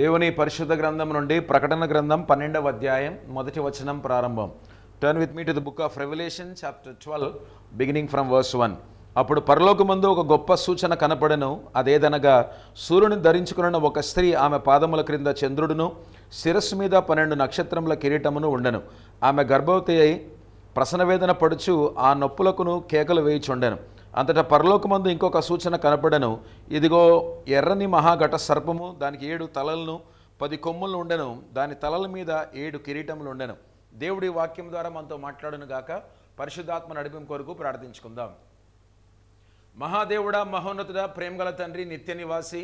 దేవుని పరిశుద్ధ గ్రంథం నుండి ప్రకటన గ్రంథం పన్నెండవ అధ్యాయం మొదటి వచనం ప్రారంభం turn with me to the book of Revelation chapter twelve beginning from verse one అప్పుడు ముందు ఒక గొప్ప సూచన కనపడెను అదేదనగా సూర్యుని ధరించుకున్న ఒక స్త్రీ ఆమె పాదముల క్రింద చంద్రుడును శిరస్సు మీద పన్నెండు నక్షత్రముల కిరీటమును ఉండెను ఆమె గర్భవతి అయి ప్రసనవేదన పడుచు ఆ నొప్పులకును కేకలు వేయిచుండెను అంతటా పరలోకమందు ఇంకొక సూచన కనపడను ఇదిగో ఎర్రని మహాఘట సర్పము దానికి ఏడు తలలను పది కొమ్ములను ఉండెను దాని తలల మీద ఏడు కిరీటములు ఉండెను దేవుడి వాక్యం ద్వారా మనతో మాట్లాడను గాక పరిశుద్ధాత్మ నడిపిం కొరకు ప్రార్థించుకుందాం మహాదేవుడా మహోన్నతుడా ప్రేమగల తండ్రి నిత్య నివాసి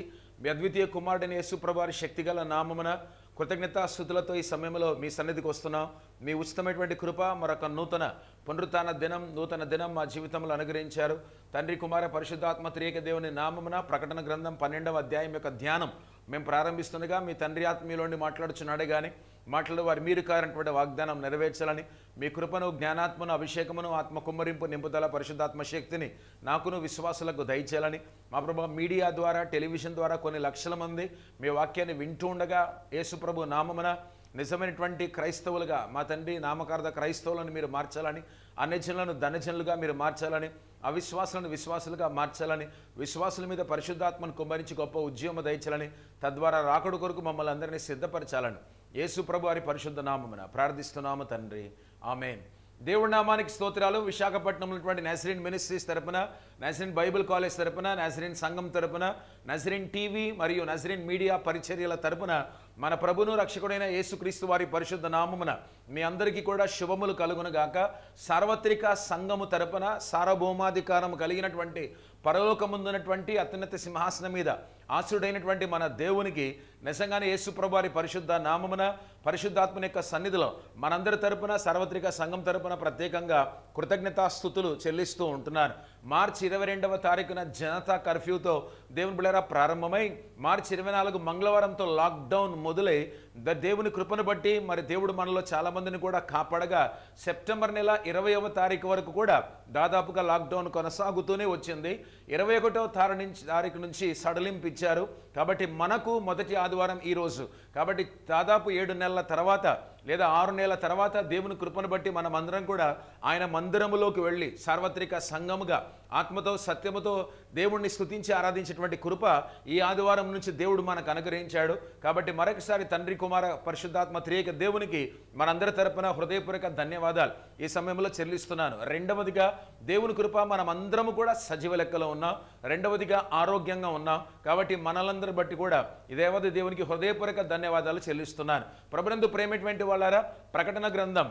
అద్వితీయ కుమారుడిని యేసుప్రభారి శక్తిగల నామమున కృతజ్ఞత స్థుతులతో ఈ సమయంలో మీ సన్నిధికి వస్తున్నాం మీ ఉచితమైనటువంటి కృప మరొక నూతన పునరుత్న దినం నూతన దినం మా జీవితంలో అనుగ్రహించారు తండ్రి కుమార పరిశుద్ధాత్మ త్రియక దేవుని నామమున ప్రకటన గ్రంథం పన్నెండవ అధ్యాయం యొక్క ధ్యానం మేము ప్రారంభిస్తుండగా మీ తండ్రి ఆత్మీయులోండి మాట్లాడుచున్నాడే కానీ మాట్లాడే వారు మీరు కారినటువంటి వాగ్దానం నెరవేర్చాలని మీ కృపను జ్ఞానాత్మను అభిషేకమును ఆత్మ కుమ్మరింపు నింపుదల పరిశుద్ధాత్మ శక్తిని నాకును విశ్వాసులకు దయచేయాలని మా ప్రభు మీడియా ద్వారా టెలివిజన్ ద్వారా కొన్ని లక్షల మంది మీ వాక్యాన్ని వింటూ ఉండగా యేసుప్రభు నామమున నిజమైనటువంటి క్రైస్తవులుగా మా తండ్రి నామకార్థ క్రైస్తవులను మీరు మార్చాలని అన్యజనులను ధనజనులుగా మీరు మార్చాలని అవిశ్వాసులను విశ్వాసులుగా మార్చాలని విశ్వాసుల మీద పరిశుద్ధాత్మను కుమ్మరించి గొప్ప ఉద్యమ దయచాలని తద్వారా రాకడు కొరకు మమ్మల్ని అందరినీ సిద్ధపరచాలని యేసు ప్రభు వారి పరిశుద్ధ నామమున ప్రార్థిస్తున్నాము తండ్రి ఆమె దేవుడి నామానికి స్తోత్రాలు విశాఖపట్నం ఉన్నటువంటి మినిస్ట్రీస్ తరపున నేసరిన్ బైబిల్ కాలేజ్ తరపున నేసరిన్ సంఘం తరపున నజరిన్ టీవీ మరియు నజరిన్ మీడియా పరిచర్యల తరపున మన ప్రభును రక్షకుడైన యేసుక్రీస్తు వారి పరిశుద్ధ నామమున మీ అందరికీ కూడా శుభములు కలుగునగాక సార్వత్రిక సంఘము తరపున సార్వభౌమాధికారం కలిగినటువంటి పరలోకముందున్నటువంటి అత్యున్నత సింహాసనం మీద ఆశ్రుడైనటువంటి మన దేవునికి నిజంగానే వారి పరిశుద్ధ నామమున పరిశుద్ధాత్మ యొక్క సన్నిధిలో మనందరి తరపున సార్వత్రిక సంఘం తరపున ప్రత్యేకంగా కృతజ్ఞతాస్థుతులు చెల్లిస్తూ ఉంటున్నారు మార్చి ఇరవై రెండవ తారీఖున జనతా కర్ఫ్యూతో దేవుని బిళ్ళరా ప్రారంభమై మార్చి ఇరవై నాలుగు మంగళవారంతో లాక్డౌన్ మొదలై ద దేవుని కృపను బట్టి మరి దేవుడు మనలో చాలామందిని కూడా కాపాడగా సెప్టెంబర్ నెల ఇరవైవ తారీఖు వరకు కూడా దాదాపుగా లాక్డౌన్ కొనసాగుతూనే వచ్చింది ఇరవై ఒకటవ తారీ నుంచి తారీఖు నుంచి సడలింపు ఇచ్చారు కాబట్టి మనకు మొదటి ఆదివారం ఈరోజు కాబట్టి దాదాపు ఏడు నెలల తర్వాత లేదా ఆరు నెలల తర్వాత దేవుని కృపను బట్టి మనం అందరం కూడా ఆయన మందిరములోకి వెళ్ళి సార్వత్రిక సంఘముగా ఆత్మతో సత్యముతో దేవుణ్ణి స్థుతించి ఆరాధించేటువంటి కృప ఈ ఆదివారం నుంచి దేవుడు మనకు అనుగ్రహించాడు కాబట్టి మరొకసారి తండ్రి కుమార పరిశుద్ధాత్మ త్రియేక దేవునికి మనందరి తరపున హృదయపూర్వక ధన్యవాదాలు ఈ సమయంలో చెల్లిస్తున్నాను రెండవదిగా దేవుని కృప మనం అందరము కూడా సజీవ లెక్కలో ఉన్నాం రెండవదిగా ఆరోగ్యంగా ఉన్నాం కాబట్టి మనలందరి బట్టి కూడా ఇదేవది దేవునికి హృదయపూర్వక ధన్యవాదాలు చెల్లిస్తున్నాను ప్రభునందు ప్రేమటువంటి వాళ్ళారా ప్రకటన గ్రంథం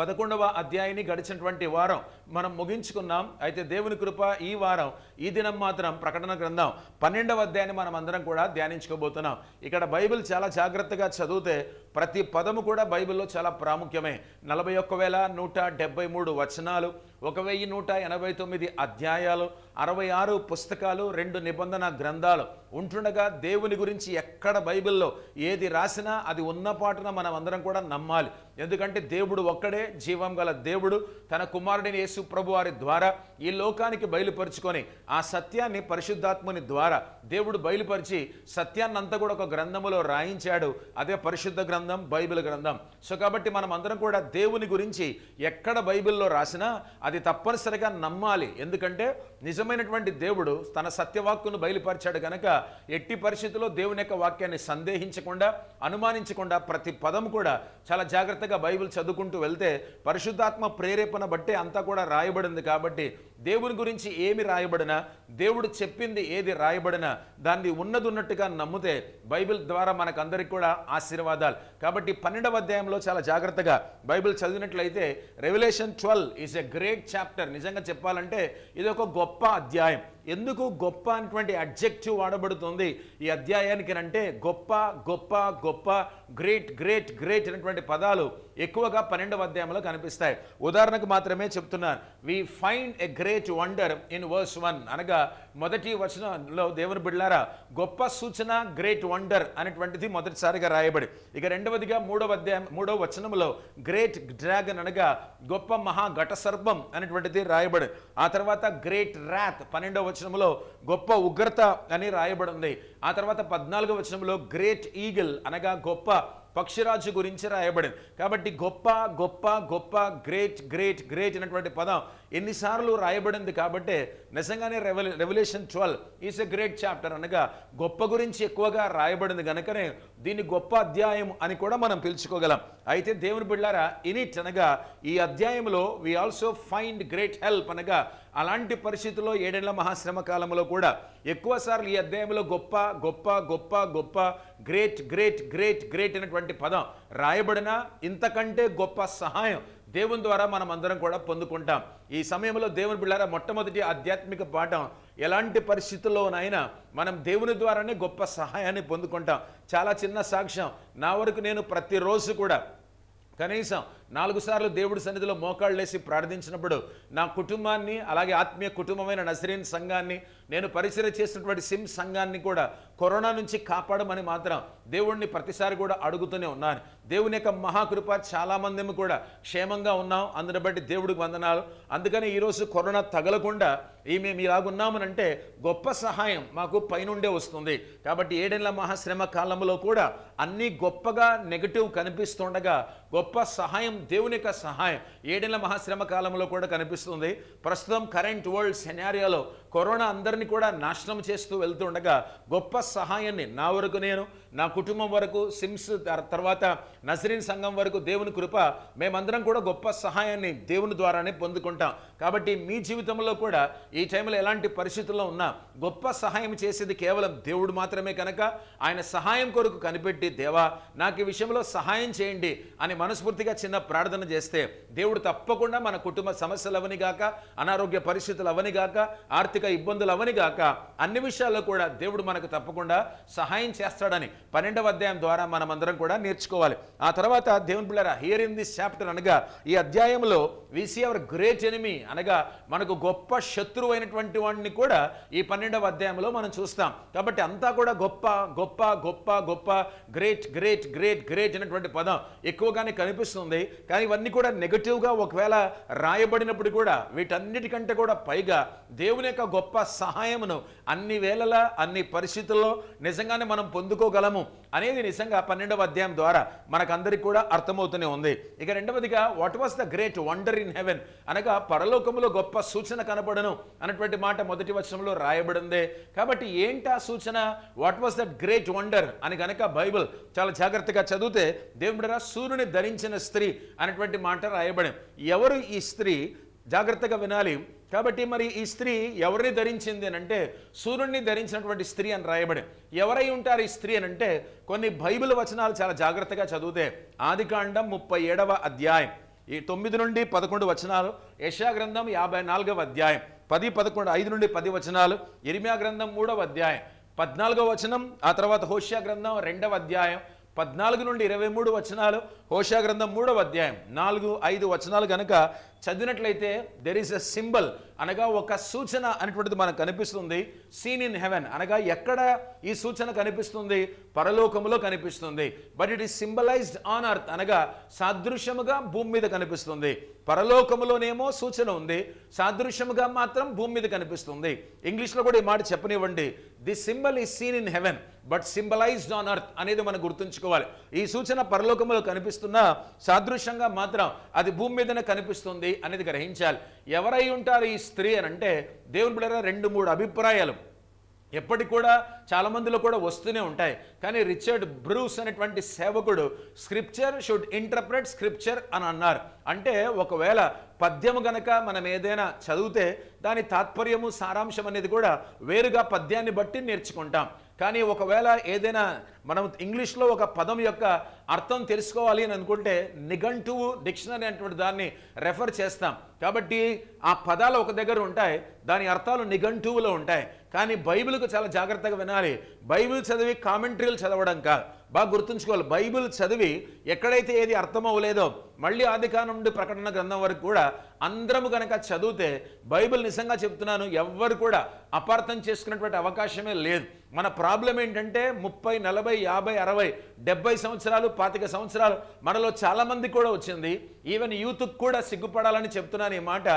పదకొండవ అధ్యాయాన్ని గడిచినటువంటి వారం మనం ముగించుకున్నాం అయితే దేవుని కృప ఈ వారం ఈ దినం మాత్రం ప్రకటన గ్రంథం పన్నెండవ అధ్యాయాన్ని మనం అందరం కూడా ధ్యానించుకోబోతున్నాం ఇక్కడ బైబిల్ చాలా జాగ్రత్తగా చదివితే ప్రతి పదము కూడా బైబిల్లో చాలా ప్రాముఖ్యమే నలభై ఒక్క వేల నూట డెబ్బై మూడు వచనాలు ఒక వెయ్యి నూట ఎనభై తొమ్మిది అధ్యాయాలు అరవై ఆరు పుస్తకాలు రెండు నిబంధన గ్రంథాలు ఉంటుండగా దేవుని గురించి ఎక్కడ బైబిల్లో ఏది రాసినా అది ఉన్నపాటున మనం అందరం కూడా నమ్మాలి ఎందుకంటే దేవుడు ఒక్కడే జీవం గల దేవుడు తన కుమారుడిని యేసు ప్రభు వారి ద్వారా ఈ లోకానికి బయలుపరుచుకొని ఆ సత్యాన్ని పరిశుద్ధాత్మని ద్వారా దేవుడు బయలుపరిచి సత్యాన్నంతా కూడా ఒక గ్రంథములో రాయించాడు అదే పరిశుద్ధ గ్రంథం బైబిల్ గ్రంథం సో కాబట్టి మనం అందరం కూడా దేవుని గురించి ఎక్కడ బైబిల్లో రాసినా అది తప్పనిసరిగా నమ్మాలి ఎందుకంటే నిజమైనటువంటి దేవుడు తన సత్యవాక్కును బయలుపరిచాడు కనుక ఎట్టి పరిస్థితుల్లో దేవుని యొక్క వాక్యాన్ని సందేహించకుండా అనుమానించకుండా ప్రతి పదం కూడా చాలా జాగ్రత్తగా బైబిల్ చదువుకుంటూ వెళ్తే పరిశుద్ధాత్మ ప్రేరేపణ బట్టే అంతా కూడా రాయబడింది కాబట్టి దేవుని గురించి ఏమి రాయబడినా దేవుడు చెప్పింది ఏది రాయబడినా దాన్ని ఉన్నది ఉన్నట్టుగా నమ్మితే బైబిల్ ద్వారా మనకందరికి కూడా ఆశీర్వాదాలు కాబట్టి పన్నెండవ అధ్యాయంలో చాలా జాగ్రత్తగా బైబిల్ చదివినట్లయితే Revelation twelve is a great chapter నిజంగా చెప్పాలంటే ఇది ఒక గొప్ప Opa Diaye. ఎందుకు గొప్ప అనేటువంటి అడ్జెక్టివ్ వాడబడుతుంది ఈ అధ్యాయానికి అంటే గొప్ప గొప్ప గొప్ప గ్రేట్ గ్రేట్ గ్రేట్ అనేటువంటి పదాలు ఎక్కువగా పన్నెండవ అధ్యాయంలో కనిపిస్తాయి ఉదాహరణకు మాత్రమే చెప్తున్నాను we find a great wonder in verse one అనగా మొదటి వచనంలో దేవుని బిళ్ళారా గొప్ప సూచన గ్రేట్ వండర్ అనేటువంటిది మొదటిసారిగా రాయబడి ఇక రెండవదిగా మూడవ అధ్యాయం మూడవ వచనంలో గ్రేట్ డ్రాగన్ అనగా గొప్ప మహా ఘట సర్పం అనేటువంటిది రాయబడి ఆ తర్వాత గ్రేట్ ర్యాత్ పన్నెండవ వచనంలో గొప్ప ఉగ్రత అని రాయబడి ఉంది ఆ తర్వాత పద్నాలుగో వచనంలో గ్రేట్ ఈగిల్ అనగా గొప్ప పక్షిరాజు గురించి రాయబడింది కాబట్టి గొప్ప గొప్ప గొప్ప గ్రేట్ గ్రేట్ గ్రేట్ అనేటువంటి పదం ఎన్నిసార్లు రాయబడింది కాబట్టి నిజంగానే రెవల్యూ Revelation twelve is a great chapter అనగా గొప్ప గురించి ఎక్కువగా రాయబడింది కనుకనే దీన్ని గొప్ప అధ్యాయం అని కూడా మనం పిలుచుకోగలం అయితే దేవుని బిళ్ళారా ఇనిట్ అనగా ఈ అధ్యాయంలో we also find great help అనగా అలాంటి పరిస్థితుల్లో ఏడేళ్ల మహాశ్రమ కాలంలో కూడా సార్లు ఈ అధ్యాయంలో గొప్ప గొప్ప గొప్ప గొప్ప గ్రేట్ గ్రేట్ గ్రేట్ గ్రేట్ అనేటువంటి పదం రాయబడిన ఇంతకంటే గొప్ప సహాయం దేవుని ద్వారా మనం అందరం కూడా పొందుకుంటాం ఈ సమయంలో దేవుని బిళ్ళారా మొట్టమొదటి ఆధ్యాత్మిక పాఠం ఎలాంటి పరిస్థితుల్లోనైనా మనం దేవుని ద్వారానే గొప్ప సహాయాన్ని పొందుకుంటాం చాలా చిన్న సాక్ష్యం నా వరకు నేను ప్రతిరోజు కూడా కనీసం నాలుగు సార్లు దేవుడి సన్నిధిలో మోకాళ్ళేసి ప్రార్థించినప్పుడు నా కుటుంబాన్ని అలాగే ఆత్మీయ కుటుంబమైన నసరీన్ సంఘాన్ని నేను పరిచయం చేసినటువంటి సిమ్ సంఘాన్ని కూడా కరోనా నుంచి కాపాడమని మాత్రం దేవుణ్ణి ప్రతిసారి కూడా అడుగుతూనే ఉన్నాను దేవుని యొక్క మహాకృప చాలామంది కూడా క్షేమంగా ఉన్నాం అందుని బట్టి దేవుడికి వందనాలు అందుకని ఈరోజు కరోనా తగలకుండా ఈ మేము ఇలాగున్నామనంటే గొప్ప సహాయం మాకు పైనుండే వస్తుంది కాబట్టి ఏడేళ్ల మహాశ్రమ కాలంలో కూడా అన్నీ గొప్పగా నెగిటివ్ కనిపిస్తుండగా గొప్ప సహాయం దేవుని యొక్క సహాయం ఏడేళ్ల మహాశ్రమ కాలంలో కూడా కనిపిస్తుంది ప్రస్తుతం కరెంట్ వరల్డ్ సెనారియాలో కరోనా అందరినీ కూడా నాశనం చేస్తూ వెళ్తూ ఉండగా గొప్ప సహాయాన్ని నా వరకు నేను నా కుటుంబం వరకు సిమ్స్ తర్వాత నజరీన్ సంఘం వరకు దేవుని కృప మేమందరం కూడా గొప్ప సహాయాన్ని దేవుని ద్వారానే పొందుకుంటాం కాబట్టి మీ జీవితంలో కూడా ఈ టైంలో ఎలాంటి పరిస్థితుల్లో ఉన్నా గొప్ప సహాయం చేసేది కేవలం దేవుడు మాత్రమే కనుక ఆయన సహాయం కొరకు కనిపెట్టి దేవా నాకు ఈ విషయంలో సహాయం చేయండి అని మనస్ఫూర్తిగా చిన్న ప్రార్థన చేస్తే దేవుడు తప్పకుండా మన కుటుంబ సమస్యలు అవనిగాక అనారోగ్య పరిస్థితులు అవనిగాక ఆర్థిక ఆర్థిక ఇబ్బందులు గాక అన్ని విషయాల్లో కూడా దేవుడు మనకు తప్పకుండా సహాయం చేస్తాడని పన్నెండవ అధ్యాయం ద్వారా మనమందరం కూడా నేర్చుకోవాలి ఆ తర్వాత దేవుని పిల్లరా హియర్ ఇన్ దిస్ చాప్టర్ అనగా ఈ అధ్యాయంలో విసి అవర్ గ్రేట్ ఎనిమి అనగా మనకు గొప్ప శత్రువు అయినటువంటి వాడిని కూడా ఈ పన్నెండవ అధ్యాయంలో మనం చూస్తాం కాబట్టి అంతా కూడా గొప్ప గొప్ప గొప్ప గొప్ప గ్రేట్ గ్రేట్ గ్రేట్ గ్రేట్ అనేటువంటి పదం ఎక్కువగానే కనిపిస్తుంది కానీ ఇవన్నీ కూడా నెగటివ్గా ఒకవేళ రాయబడినప్పుడు కూడా వీటన్నిటికంటే కూడా పైగా దేవుని యొక్క గొప్ప సహాయమును అన్ని వేళలా అన్ని పరిస్థితుల్లో నిజంగానే మనం పొందుకోగలము అనేది నిజంగా పన్నెండవ అధ్యాయం ద్వారా మనకందరికి కూడా అర్థమవుతూనే ఉంది ఇక రెండవదిగా what was the great wonder in heaven అనగా పరలోకంలో గొప్ప సూచన కనబడను అన్నటువంటి మాట మొదటి వచనంలో రాయబడింది కాబట్టి ఏంటి ఆ సూచన what was that great wonder అని కనుక బైబిల్ చాలా జాగ్రత్తగా చదివితే దేవుడిరా సూర్యుని ధరించిన స్త్రీ అనేటువంటి మాట రాయబడి ఎవరు ఈ స్త్రీ జాగ్రత్తగా వినాలి కాబట్టి మరి ఈ స్త్రీ ఎవరిని ధరించింది అని అంటే సూర్యుడిని ధరించినటువంటి స్త్రీ అని రాయబడి ఎవరై ఉంటారు ఈ స్త్రీ అని అంటే కొన్ని బైబిల్ వచనాలు చాలా జాగ్రత్తగా చదివితే ఆదికాండం ముప్పై ఏడవ అధ్యాయం ఈ తొమ్మిది నుండి పదకొండు వచనాలు యశా గ్రంథం యాభై నాలుగవ అధ్యాయం పది పదకొండు ఐదు నుండి పది వచనాలు ఇరిమ్యా గ్రంథం మూడవ అధ్యాయం పద్నాలుగవ వచనం ఆ తర్వాత హోషియా గ్రంథం రెండవ అధ్యాయం పద్నాలుగు నుండి ఇరవై మూడు వచనాలు హోషా గ్రంథం మూడవ అధ్యాయం నాలుగు ఐదు వచనాలు కనుక చదివినట్లయితే దెర్ ఈస్ ఎ సింబల్ అనగా ఒక సూచన అనేటువంటిది మనకు కనిపిస్తుంది సీన్ ఇన్ హెవెన్ అనగా ఎక్కడ ఈ సూచన కనిపిస్తుంది పరలోకములో కనిపిస్తుంది but it is symbolised on earth అనగా సాదృశ్యముగా భూమి మీద కనిపిస్తుంది పరలోకములోనేమో సూచన ఉంది సాదృశ్యముగా మాత్రం భూమి మీద కనిపిస్తుంది ఇంగ్లీష్లో కూడా ఈ మాట చెప్పనివ్వండి the symbol is seen in heaven but symbolised on earth అనేది మనం గుర్తుంచుకోవాలి ఈ సూచన పరలోకములో కనిపిస్తున్న సాదృశ్యంగా మాత్రం అది భూమి మీదనే కనిపిస్తుంది ఉంది అనేది గ్రహించాలి ఎవరై ఉంటారు ఈ స్త్రీ అని అంటే దేవుని బిడ్డ రెండు మూడు అభిప్రాయాలు ఎప్పటికి కూడా చాలామందిలో కూడా వస్తూనే ఉంటాయి కానీ రిచర్డ్ బ్రూస్ అనేటువంటి సేవకుడు స్క్రిప్చర్ షుడ్ ఇంటర్ప్రెట్ స్క్రిప్చర్ అని అన్నారు అంటే ఒకవేళ పద్యము గనక మనం ఏదైనా చదివితే దాని తాత్పర్యము సారాంశం అనేది కూడా వేరుగా పద్యాన్ని బట్టి నేర్చుకుంటాం కానీ ఒకవేళ ఏదైనా మనం ఇంగ్లీష్లో ఒక పదం యొక్క అర్థం తెలుసుకోవాలి అని అనుకుంటే నిఘంటువు డిక్షనరీ అనేటువంటి దాన్ని రెఫర్ చేస్తాం కాబట్టి ఆ పదాలు ఒక దగ్గర ఉంటాయి దాని అర్థాలు నిఘంటువులో ఉంటాయి కానీ బైబిల్కు చాలా జాగ్రత్తగా వినాలి బైబిల్ చదివి కామెంటరీలు చదవడం కాదు బాగా గుర్తుంచుకోవాలి బైబిల్ చదివి ఎక్కడైతే ఏది అర్థమవ్వలేదో మళ్ళీ ఆదికానం నుండి ప్రకటన గ్రంథం వరకు కూడా అందరము కనుక చదివితే బైబిల్ నిజంగా చెప్తున్నాను ఎవ్వరు కూడా అపార్థం చేసుకున్నటువంటి అవకాశమే లేదు మన ప్రాబ్లం ఏంటంటే ముప్పై నలభై యాభై అరవై డెబ్బై సంవత్సరాలు పాతిక సంవత్సరాలు మనలో చాలామంది కూడా వచ్చింది ఈవెన్ యూత్కి కూడా సిగ్గుపడాలని చెప్తున్నాను ఈ మాట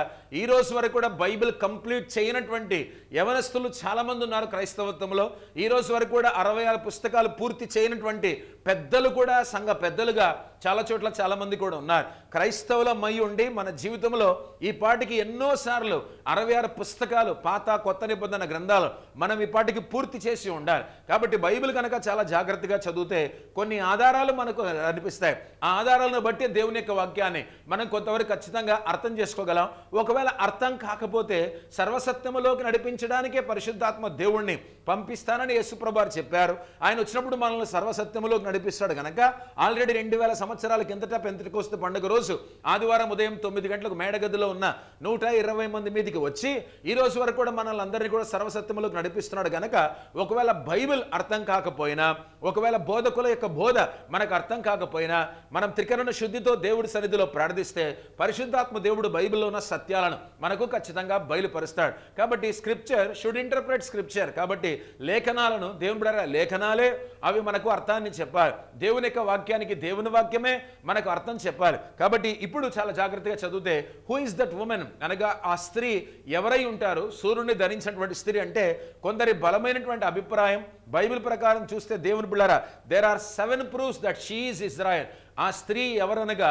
ఈరోజు వరకు కూడా బైబిల్ కంప్లీట్ చేయనటువంటి యవనస్తులు చాలామంది ఉన్నారు క్రైస్తవత్వంలో ఈరోజు వరకు కూడా అరవై ఆరు పుస్తకాలు పూర్తి చేయనటువంటి పెద్దలు కూడా సంఘ పెద్దలుగా చాలా చోట్ల చాలామంది కూడా ఉన్నారు క్రైస్తవులమై ఉండి మన జీవితంలో ఈ పాటికి ఎన్నోసార్లు అరవై ఆరు పుస్తకాలు పాత కొత్త నిబంధన గ్రంథాలు మనం ఈ పాటికి పూర్తి చేసి ఉండాలి కాబట్టి బైబిల్ కనుక చాలా జాగ్రత్తగా చదివితే కొన్ని ఆధారాలు మనకు అనిపిస్తాయి ఆ ఆధారాలను బట్టి దేవుని యొక్క వాక్యాన్ని మనం కొంతవరకు ఖచ్చితంగా అర్థం చేసుకోగలం ఒకవేళ అర్థం కాకపోతే సర్వసత్యములోకి నడిపించడానికే పరిశుద్ధాత్మ దేవుణ్ణి పంపిస్తానని యేసుప్రభారు చెప్పారు ఆయన వచ్చినప్పుడు మనల్ని సర్వసత్యములోకి నడిపిస్తాడు కనుక ఆల్రెడీ రెండు వేల సంవత్సరాల కిందట పెంతకోస్తు పండుగ రోజు ఆదివారం ఉదయం తొమ్మిది గంటలకు మేడగదిలో ఉన్న నూట ఇరవై మంది మీదికి వచ్చి ఈ రోజు వరకు కూడా మనల్ని అందరినీ కూడా సర్వసత్యములకు నడిపిస్తున్నాడు గనక ఒకవేళ బైబిల్ అర్థం కాకపోయినా ఒకవేళ బోధకుల యొక్క బోధ మనకు అర్థం కాకపోయినా మనం త్రికరణ శుద్ధితో దేవుడి సన్నిధిలో ప్రార్థిస్తే పరిశుద్ధాత్మ దేవుడు బైబిల్లో ఉన్న సత్యాలను మనకు ఖచ్చితంగా బయలుపరుస్తాడు కాబట్టి స్క్రిప్చర్ షుడ్ ఇంటర్ప్రెట్ స్క్రిప్చర్ కాబట్టి లేఖనాలను దేవుని లేఖనాలే అవి మనకు అర్థాన్ని చెప్పాలి దేవుని యొక్క వాక్యానికి దేవుని వాక్యం విషయమే మనకు అర్థం చెప్పాలి కాబట్టి ఇప్పుడు చాలా జాగ్రత్తగా చదివితే హూ ఇస్ దట్ ఉమెన్ అనగా ఆ స్త్రీ ఎవరై ఉంటారు సూర్యుడిని ధరించినటువంటి స్త్రీ అంటే కొందరి బలమైనటువంటి అభిప్రాయం బైబిల్ ప్రకారం చూస్తే దేవుని బిళ్ళారా there are seven proofs that she is Israel ఆ స్త్రీ ఎవరనగా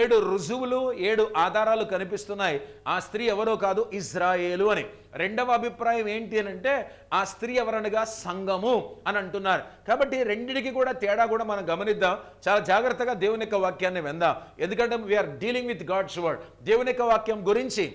ఏడు రుజువులు ఏడు ఆధారాలు కనిపిస్తున్నాయి ఆ స్త్రీ ఎవరో కాదు ఇజ్రాయేలు అని రెండవ అభిప్రాయం ఏంటి అని అంటే ఆ స్త్రీ ఎవరనగా సంఘము అని అంటున్నారు కాబట్టి రెండింటికి కూడా తేడా కూడా మనం గమనిద్దాం చాలా జాగ్రత్తగా దేవుని యొక్క వాక్యాన్ని విందాం ఎందుకంటే we are dealing with God's word దేవుని యొక్క వాక్యం గురించి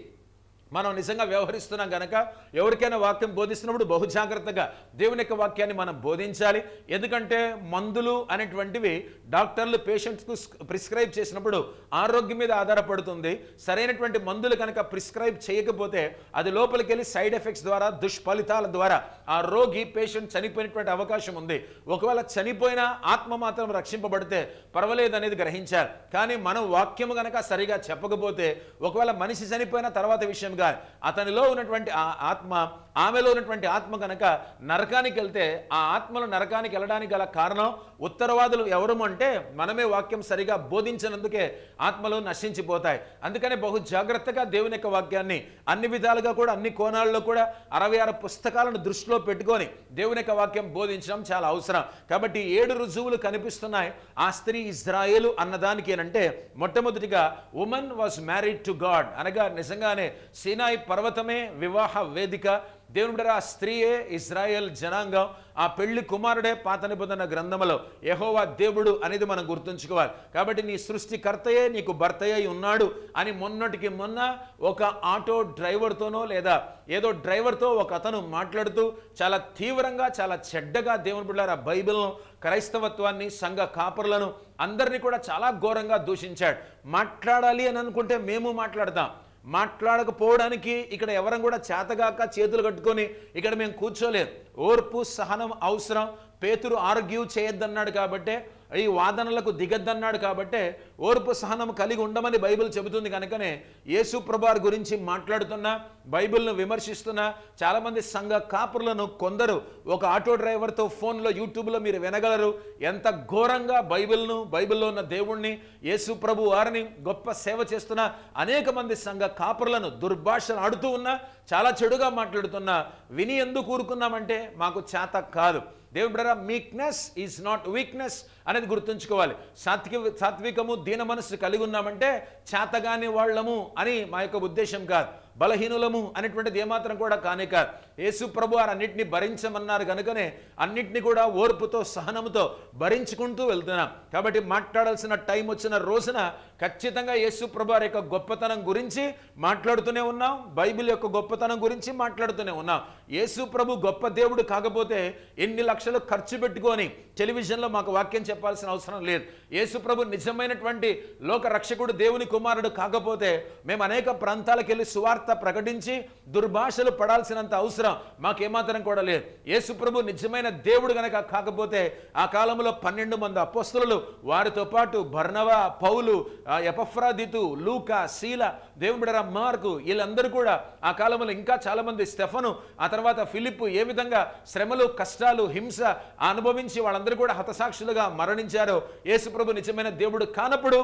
మనం నిజంగా వ్యవహరిస్తున్నాం కనుక ఎవరికైనా వాక్యం బోధిస్తున్నప్పుడు బహుజాగ్రత్తగా దేవుని యొక్క వాక్యాన్ని మనం బోధించాలి ఎందుకంటే మందులు అనేటువంటివి డాక్టర్లు పేషెంట్స్కు ప్రిస్క్రైబ్ చేసినప్పుడు ఆరోగ్యం మీద ఆధారపడుతుంది సరైనటువంటి మందులు కనుక ప్రిస్క్రైబ్ చేయకపోతే అది లోపలికి వెళ్ళి సైడ్ ఎఫెక్ట్స్ ద్వారా దుష్ఫలితాల ద్వారా ఆ రోగి పేషెంట్ చనిపోయినటువంటి అవకాశం ఉంది ఒకవేళ చనిపోయిన ఆత్మ మాత్రం రక్షింపబడితే పర్వాలేదు అనేది గ్రహించారు కానీ మనం వాక్యం కనుక సరిగా చెప్పకపోతే ఒకవేళ మనిషి చనిపోయిన తర్వాత విషయం గారు అతనిలో ఉన్నటువంటి ఆ ఆత్మ ఆమెలో ఉన్నటువంటి ఆత్మ కనుక నరకానికి వెళ్తే ఆ ఆత్మలు నరకానికి వెళ్ళడానికి గల కారణం ఉత్తరవాదులు ఎవరు అంటే మనమే వాక్యం సరిగా బోధించినందుకే ఆత్మలు నశించిపోతాయి అందుకనే బహు జాగ్రత్తగా దేవుని యొక్క వాక్యాన్ని అన్ని విధాలుగా కూడా అన్ని కోణాల్లో కూడా అరవై ఆరు పుస్తకాలను దృష్టిలో పెట్టుకొని దేవుని యొక్క వాక్యం బోధించడం చాలా అవసరం కాబట్టి ఏడు రుజువులు కనిపిస్తున్నాయి ఆ స్త్రీ ఇజ్రాయేలు అన్నదానికి ఏనంటే మొట్టమొదటిగా women was married to God అనగా నిజంగానే సీనాయి పర్వతమే వివాహ వేదిక దేవుని బిడ్డ ఆ స్త్రీయే ఇజ్రాయెల్ జనాంగం ఆ పెళ్లి కుమారుడే పాత నిబంధన గ్రంథంలో యహోవా దేవుడు అనేది మనం గుర్తుంచుకోవాలి కాబట్టి నీ సృష్టికర్తయే నీకు భర్త ఉన్నాడు అని మొన్నటికి మొన్న ఒక ఆటో డ్రైవర్తోనో లేదా ఏదో డ్రైవర్తో ఒక అతను మాట్లాడుతూ చాలా తీవ్రంగా చాలా చెడ్డగా దేవుని బిడ్డ ఆ బైబిల్ను క్రైస్తవత్వాన్ని సంఘ కాపరులను అందరినీ కూడా చాలా ఘోరంగా దూషించాడు మాట్లాడాలి అని అనుకుంటే మేము మాట్లాడతాం మాట్లాడకపోవడానికి ఇక్కడ ఎవరం కూడా చేతగాక చేతులు కట్టుకొని ఇక్కడ మేము కూర్చోలేదు ఓర్పు సహనం అవసరం పేతురు ఆర్గ్యూ చేయొద్దన్నాడు కాబట్టే ఈ వాదనలకు దిగద్దన్నాడు కాబట్టే ఓర్పు సహనం కలిగి ఉండమని బైబిల్ చెబుతుంది కనుకనే యేసు ప్రభార్ గురించి మాట్లాడుతున్నా బైబిల్ను విమర్శిస్తున్నా చాలామంది సంఘ కాపురులను కొందరు ఒక ఆటో డ్రైవర్తో ఫోన్లో యూట్యూబ్లో మీరు వినగలరు ఎంత ఘోరంగా బైబిల్ను బైబిల్లో ఉన్న దేవుణ్ణి యేసు ప్రభు వారిని గొప్ప సేవ చేస్తున్న అనేక మంది సంఘ కాపురులను దుర్భాషను ఆడుతూ ఉన్నా చాలా చెడుగా మాట్లాడుతున్నా విని ఎందుకు ఊరుకున్నామంటే మాకు చేత కాదు దేవుని బిడ్డరా మీక్నెస్ ఈజ్ నాట్ వీక్నెస్ అనేది గుర్తుంచుకోవాలి సాత్విక సాత్వికము దీన మనస్సు కలిగి ఉన్నామంటే చేతగాని వాళ్ళము అని మా యొక్క ఉద్దేశం కాదు బలహీనులము అనేటువంటిది ఏమాత్రం కూడా కానే కాదు యేసు ప్రభు అన్నింటినీ భరించమన్నారు కనుకనే అన్నింటినీ కూడా ఓర్పుతో సహనముతో భరించుకుంటూ వెళ్తున్నాం కాబట్టి మాట్లాడాల్సిన టైం వచ్చిన రోజున ఖచ్చితంగా యేసు ప్రభు యొక్క గొప్పతనం గురించి మాట్లాడుతూనే ఉన్నాం బైబిల్ యొక్క గొప్పతనం గురించి మాట్లాడుతూనే ఉన్నాం యేసు ప్రభు గొప్ప దేవుడు కాకపోతే ఎన్ని లక్షలు ఖర్చు పెట్టుకొని టెలివిజన్లో మాకు వాక్యం చెప్పాల్సిన అవసరం లేదు యేసు ప్రభు నిజమైనటువంటి లోక రక్షకుడు దేవుని కుమారుడు కాకపోతే మేము అనేక ప్రాంతాలకు వెళ్ళి సువార్త సువార్త ప్రకటించి దుర్భాషలు పడాల్సినంత అవసరం మాకేమాత్రం కూడా లేదు యేసుప్రభు నిజమైన దేవుడు గనక కాకపోతే ఆ కాలంలో పన్నెండు మంది అపస్తులు వారితో పాటు భర్ణవ పౌలు ఎపఫ్రాదితు లూక శీల దేవుడర మార్కు వీళ్ళందరూ కూడా ఆ కాలంలో ఇంకా చాలామంది స్టెఫను ఆ తర్వాత ఫిలిప్ ఏ విధంగా శ్రమలు కష్టాలు హింస అనుభవించి వాళ్ళందరూ కూడా హతసాక్షులుగా మరణించారో యేసుప్రభు నిజమైన దేవుడు కానప్పుడు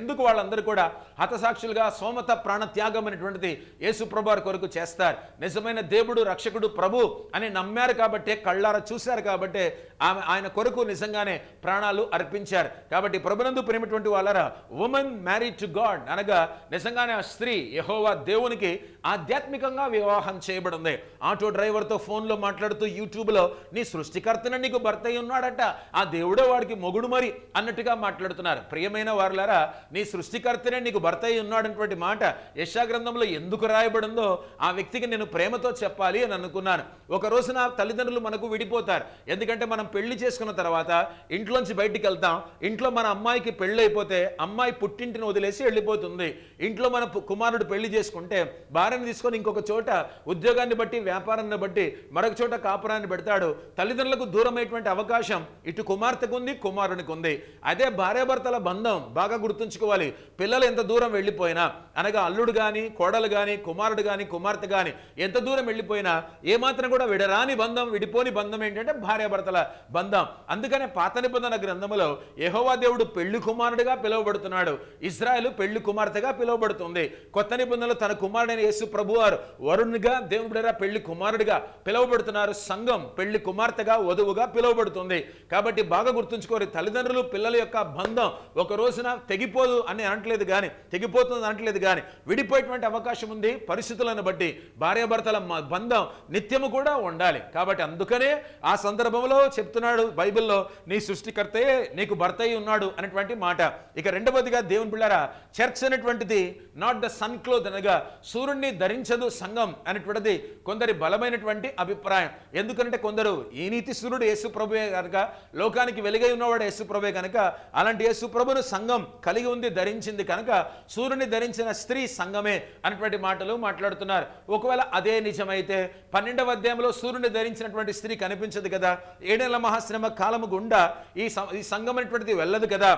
ఎందుకు వాళ్ళందరూ కూడా హతసాక్షులుగా సోమత ప్రాణత్యాగం అనేటువంటిది యేసు ప్రభువారి కొరకు చేస్తారు నిజమైన దేవుడు రక్షకుడు ప్రభు అని నమ్మారు కాబట్టే కళ్ళార చూశారు కాబట్టే ఆమె ఆయన కొరకు నిజంగానే ప్రాణాలు అర్పించారు కాబట్టి ప్రభునందు ప్రేమటువంటి వాళ్ళరా ఉమెన్ మ్యారీడ్ టు గాడ్ అనగా నిజంగానే ఆ స్త్రీ యహోవా దేవునికి ఆధ్యాత్మికంగా వివాహం చేయబడింది ఆటో డ్రైవర్తో ఫోన్లో మాట్లాడుతూ యూట్యూబ్లో నీ సృష్టికర్తన నీకు భర్త ఉన్నాడట ఆ దేవుడే వాడికి మొగుడు మరి అన్నట్టుగా మాట్లాడుతున్నారు ప్రియమైన వారులరా నీ సృష్టికర్తనే నీకు భర్త అయి ఉన్నాడన్నటువంటి మాట యశాగ్రంథంలో ఎందుకు రాయబడిందో ఆ వ్యక్తికి నేను ప్రేమతో చెప్పాలి అని అనుకున్నాను ఒక రోజున తల్లిదండ్రులు మనకు విడిపోతారు ఎందుకంటే మనం పెళ్లి చేసుకున్న తర్వాత ఇంట్లోంచి బయటికి వెళ్తాం ఇంట్లో మన అమ్మాయికి పెళ్ళి అయిపోతే అమ్మాయి పుట్టింటిని వదిలేసి వెళ్ళిపోతుంది ఇంట్లో మన కుమారుడు పెళ్లి చేసుకుంటే భార్యను తీసుకొని ఇంకొక చోట ఉద్యోగాన్ని బట్టి వ్యాపారాన్ని బట్టి మరొక చోట కాపురాన్ని పెడతాడు తల్లిదండ్రులకు దూరమైనటువంటి అవకాశం ఇటు కుమార్తెకు ఉంది కుమారునికి ఉంది అదే భార్యాభర్తల బంధం బాగా గుర్తు గుర్తుంచుకోవాలి పిల్లలు ఎంత దూరం వెళ్ళిపోయినా అనగా అల్లుడు కానీ కోడలు కానీ కుమారుడు కానీ కుమార్తె కానీ ఎంత దూరం వెళ్ళిపోయినా ఏమాత్రం కూడా విడరాని బంధం విడిపోని బంధం ఏంటంటే భార్యాభర్తల బంధం అందుకనే పాత నిబంధన గ్రంథంలో యహోవా దేవుడు పెళ్లి కుమారుడుగా పిలువబడుతున్నాడు ఇజ్రాయెల్ పెళ్లి కుమార్తెగా పిలువబడుతుంది కొత్త నిబంధనలు తన కుమారుడైన యేసు ప్రభువారు వరుణ్గా దేవుడిగా పెళ్లి కుమారుడిగా పిలువబడుతున్నారు సంఘం పెళ్లి కుమార్తెగా వధువుగా పిలువబడుతుంది కాబట్టి బాగా గుర్తుంచుకోరు తల్లిదండ్రులు పిల్లల యొక్క బంధం ఒక రోజున తెగి తెగిపోదు అని అనట్లేదు కానీ తెగిపోతుంది అనట్లేదు కానీ విడిపోయేటువంటి అవకాశం ఉంది పరిస్థితులను బట్టి భార్యాభర్తల బంధం నిత్యము కూడా ఉండాలి కాబట్టి అందుకనే ఆ సందర్భంలో చెప్తున్నాడు బైబిల్లో నీ సృష్టికర్తయే నీకు భర్త ఉన్నాడు అనేటువంటి మాట ఇక రెండవదిగా దేవుని పిల్లరా చర్చ్ అనేటువంటిది నాట్ ద సన్ క్లోత్ అనగా సూర్యుడిని ధరించదు సంఘం అనేటువంటిది కొందరి బలమైనటువంటి అభిప్రాయం ఎందుకంటే కొందరు ఈ నీతి సూర్యుడు యేసుప్రభువే కనుక లోకానికి వెలుగై ఉన్నవాడు యేసుప్రభువే కనుక అలాంటి ప్రభును సంఘం కలిగి కలిగి ఉంది ధరించింది కనుక సూర్యుని ధరించిన స్త్రీ సంగమే అనేటువంటి మాటలు మాట్లాడుతున్నారు ఒకవేళ అదే నిజమైతే పన్నెండవ అధ్యాయంలో సూర్యుని ధరించినటువంటి స్త్రీ కనిపించదు కదా ఏడేళ్ల మహాశ్రమ కాలము గుండా ఈ సంఘం అనేటువంటిది వెళ్ళదు కదా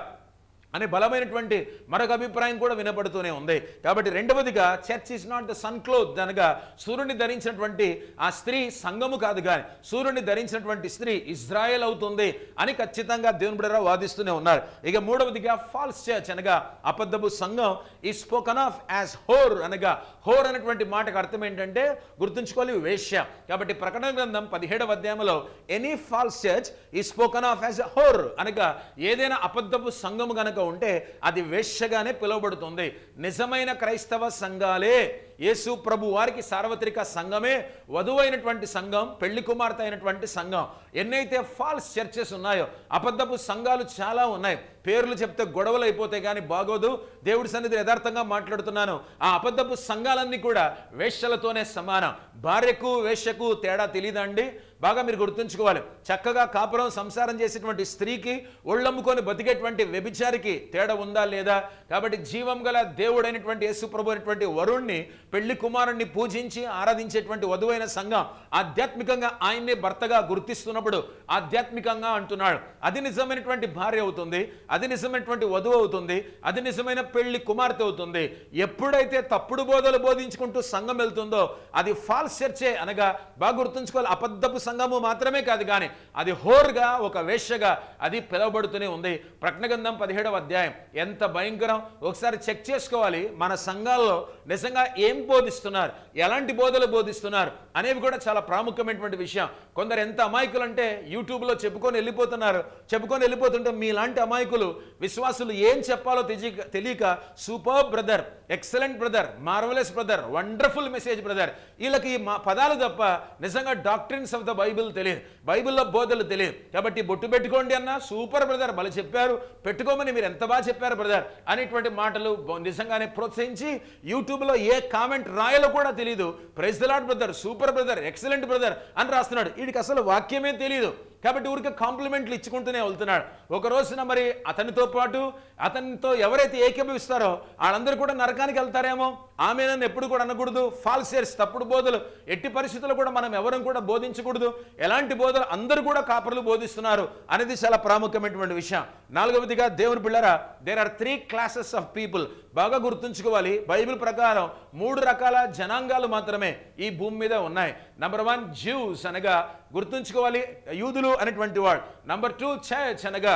అనే బలమైనటువంటి మరొక అభిప్రాయం కూడా వినపడుతూనే ఉంది కాబట్టి రెండవదిగా church is not the sun cloth అనగా సూర్యుని ధరించినటువంటి ఆ స్త్రీ సంఘము కాదు కానీ సూర్యుని ధరించినటువంటి స్త్రీ ఇజ్రాయెల్ అవుతుంది అని ఖచ్చితంగా దేవుని బిడరా వాదిస్తూనే ఉన్నారు ఇక మూడవదిగా ఫాల్స్ చర్చ్ అనగా అబద్ధపు సంఘం ఈ స్పోకన్ ఆఫ్ యాజ్ హోర్ అనగా హోర్ అనేటువంటి మాటకు అర్థం ఏంటంటే గుర్తుంచుకోవాలి వేష్య కాబట్టి ప్రకటన గ్రంథం పదిహేడవ అధ్యాయంలో any false church is spoken of as whore అనగా ఏదైనా అబద్ధపు సంఘము కనుక ఉంటే అది వేష్యగానే పిలువబడుతుంది నిజమైన క్రైస్తవ సంఘాలే యేసు ప్రభు వారికి సార్వత్రిక సంఘమే వధువైనటువంటి సంఘం పెళ్లి కుమార్తె అయినటువంటి సంఘం ఎన్నైతే ఫాల్స్ చర్చెస్ ఉన్నాయో అబద్ధపు సంఘాలు చాలా ఉన్నాయి పేర్లు చెప్తే గొడవలు అయిపోతే కానీ బాగోదు దేవుడి సన్నిధి యథార్థంగా మాట్లాడుతున్నాను ఆ అబద్ధపు సంఘాలన్నీ కూడా వేష్యలతోనే సమానం భార్యకు వేష్యకు తేడా తెలియదండి బాగా మీరు గుర్తుంచుకోవాలి చక్కగా కాపురం సంసారం చేసేటువంటి స్త్రీకి ఒళ్ళమ్ముకొని బతికేటువంటి వ్యభిచారికి తేడా ఉందా లేదా కాబట్టి జీవం గల దేవుడైనటువంటి యేసుప్రభు అయినటువంటి వరుణ్ణి పెళ్లి కుమారుణ్ణి పూజించి ఆరాధించేటువంటి వధువైన సంఘం ఆధ్యాత్మికంగా ఆయన్నే భర్తగా గుర్తిస్తున్నప్పుడు ఆధ్యాత్మికంగా అంటున్నాడు అది నిజమైనటువంటి భార్య అవుతుంది అది నిజమైనటువంటి వధువు అవుతుంది అది నిజమైన పెళ్లి కుమార్తె అవుతుంది ఎప్పుడైతే తప్పుడు బోధలు బోధించుకుంటూ సంఘం వెళ్తుందో అది ఫాల్స్ చర్చే అనగా బాగా గుర్తుంచుకోవాలి అబద్ధపు సంఘము మాత్రమే కాదు కానీ అది హోర్గా ఒక వేష్యగా అది పిలవబడుతూనే ఉంది ప్రజ్ఞగంధం పదిహేడవ అధ్యాయం ఎంత భయంకరం ఒకసారి చెక్ చేసుకోవాలి మన సంఘాల్లో నిజంగా ఏం బోధిస్తున్నారు ఎలాంటి బోధలు బోధిస్తున్నారు అనేవి కూడా చాలా ప్రాముఖ్యమైనటువంటి విషయం కొందరు ఎంత అమాయకులు అంటే యూట్యూబ్లో చెప్పుకొని వెళ్ళిపోతున్నారు చెప్పుకొని వెళ్ళిపోతుంటే మీలాంటి అమాయకులు విశ్వాసులు ఏం చెప్పాలో తెలియక తెలియక super brother excellent brother marvellous brother wonderful message brother వీళ్ళకి ఈ పదాలు తప్ప నిజంగా డాక్టరీన్స్ ఆఫ్ ద బైబిల్ తెలియదు బైబిల్లో బోధలు తెలియదు కాబట్టి బొట్టు పెట్టుకోండి అన్న సూపర్ బ్రదర్ బలి చెప్పారు పెట్టుకోమని మీరు ఎంత బాగా చెప్పారు బ్రదర్ అనేటువంటి మాటలు నిజంగానే ప్రోత్సహించి యూట్యూబ్లో ఏ కామెంట్ రాయలో కూడా తెలియదు తెలియదు praise the Lord brother super brother excellent brother అని రాస్తున్నాడు వీడికి అసలు వాక్యమే తెలియదు కాబట్టి ఊరికే కాంప్లిమెంట్లు ఇచ్చుకుంటూనే వెళ్తున్నాడు ఒక రోజున మరి అతనితో పాటు అతనితో ఎవరైతే ఏకీభవిస్తారో వాళ్ళందరూ కూడా నరకానికి వెళ్తారేమో ఆమెనని ఎప్పుడు కూడా అనకూడదు ఫాల్స్ ఇయర్స్ తప్పుడు బోధలు ఎట్టి పరిస్థితుల్లో కూడా మనం ఎవరం కూడా బోధించకూడదు ఎలాంటి బోధలు అందరూ కూడా కాపర్లు బోధిస్తున్నారు అనేది చాలా ప్రాముఖ్యమైనటువంటి విషయం నాలుగవదిగా దేవుని పిల్లరా there are three classes of people బాగా గుర్తుంచుకోవాలి బైబిల్ ప్రకారం మూడు రకాల జనాంగాలు మాత్రమే ఈ భూమి మీద ఉన్నాయి నంబర్ వన్ జ్యూస్ అనగా గుర్తుంచుకోవాలి యూదులు అనేటువంటి వాడు నంబర్ టూ చనగా